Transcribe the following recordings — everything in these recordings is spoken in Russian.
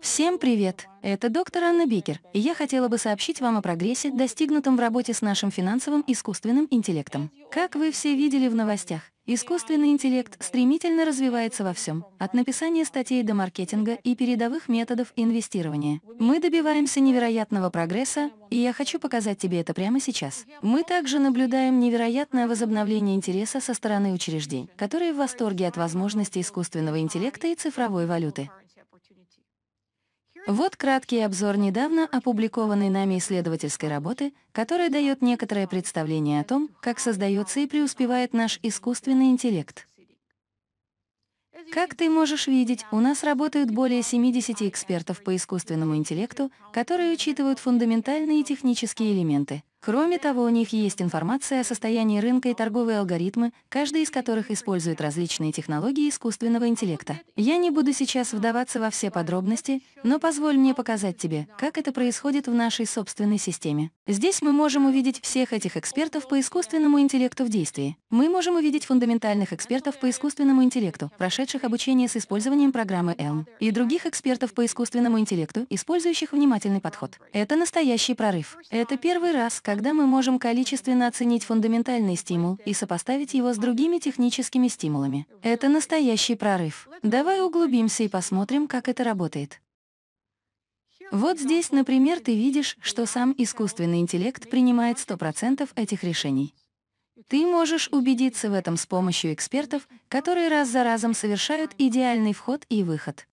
Всем привет! Это доктор Анна Бикер, и я хотела бы сообщить вам о прогрессе, достигнутом в работе с нашим финансовым искусственным интеллектом. Как вы все видели в новостях, искусственный интеллект стремительно развивается во всем, от написания статей до маркетинга и передовых методов инвестирования. Мы добиваемся невероятного прогресса, и я хочу показать тебе это прямо сейчас. Мы также наблюдаем невероятное возобновление интереса со стороны учреждений, которые в восторге от возможности искусственного интеллекта и цифровой валюты. Вот краткий обзор недавно опубликованной нами исследовательской работы, которая дает некоторое представление о том, как создается и преуспевает наш искусственный интеллект. Как ты можешь видеть, у нас работают более 70 экспертов по искусственному интеллекту, которые учитывают фундаментальные технические элементы, Кроме того, у них есть информация о состоянии рынка и торговые алгоритмы, каждый из которых использует различные технологии искусственного интеллекта. Я не буду сейчас вдаваться во все подробности, но позволь мне показать тебе, как это происходит в нашей собственной системе. Здесь мы можем увидеть всех этих экспертов по искусственному интеллекту в действии. Мы можем увидеть фундаментальных экспертов по искусственному интеллекту, прошедших обучение с использованием программы ELM, и других экспертов по искусственному интеллекту, использующих внимательный подход. Это настоящий прорыв. Это первый раз, когда мы можем количественно оценить фундаментальный стимул и сопоставить его с другими техническими стимулами. Это настоящий прорыв. Давай углубимся и посмотрим, как это работает. Вот здесь, например, ты видишь, что сам искусственный интеллект принимает 100% этих решений. Ты можешь убедиться в этом с помощью экспертов, которые раз за разом совершают идеальный вход и выход.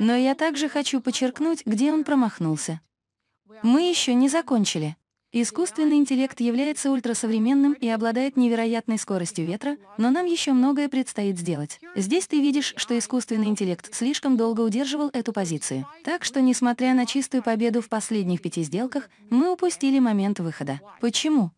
Но я также хочу подчеркнуть, где он промахнулся. Мы еще не закончили. Искусственный интеллект является ультрасовременным и обладает невероятной скоростью ветра, но нам еще многое предстоит сделать. Здесь ты видишь, что искусственный интеллект слишком долго удерживал эту позицию. Так что, несмотря на чистую победу в последних пяти сделках, мы упустили момент выхода. Почему?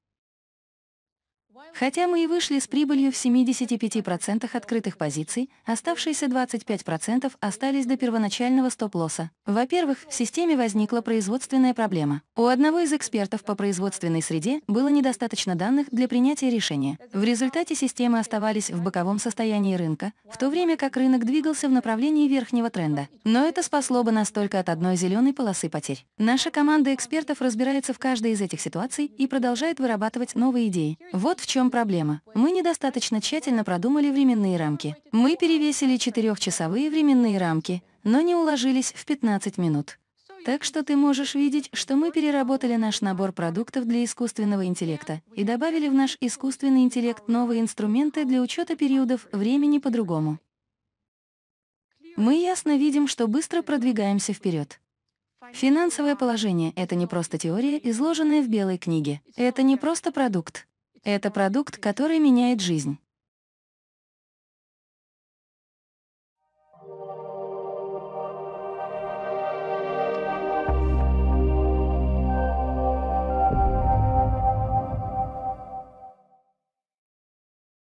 Хотя мы и вышли с прибылью в 75% открытых позиций, оставшиеся 25% остались до первоначального стоп-лосса. Во-первых, в системе возникла производственная проблема. У одного из экспертов по производственной среде было недостаточно данных для принятия решения. В результате системы оставались в боковом состоянии рынка, в то время как рынок двигался в направлении верхнего тренда. Но это спасло бы нас только от одной зеленой полосы потерь. Наша команда экспертов разбирается в каждой из этих ситуаций и продолжает вырабатывать новые идеи. Вот в чем проблема? Мы недостаточно тщательно продумали временные рамки. Мы перевесили четырехчасовые временные рамки, но не уложились в 15 минут. Так что ты можешь видеть, что мы переработали наш набор продуктов для искусственного интеллекта и добавили в наш искусственный интеллект новые инструменты для учета периодов времени по-другому. Мы ясно видим, что быстро продвигаемся вперед. Финансовое положение — это не просто теория, изложенная в белой книге. Это не просто продукт. Это продукт, который меняет жизнь.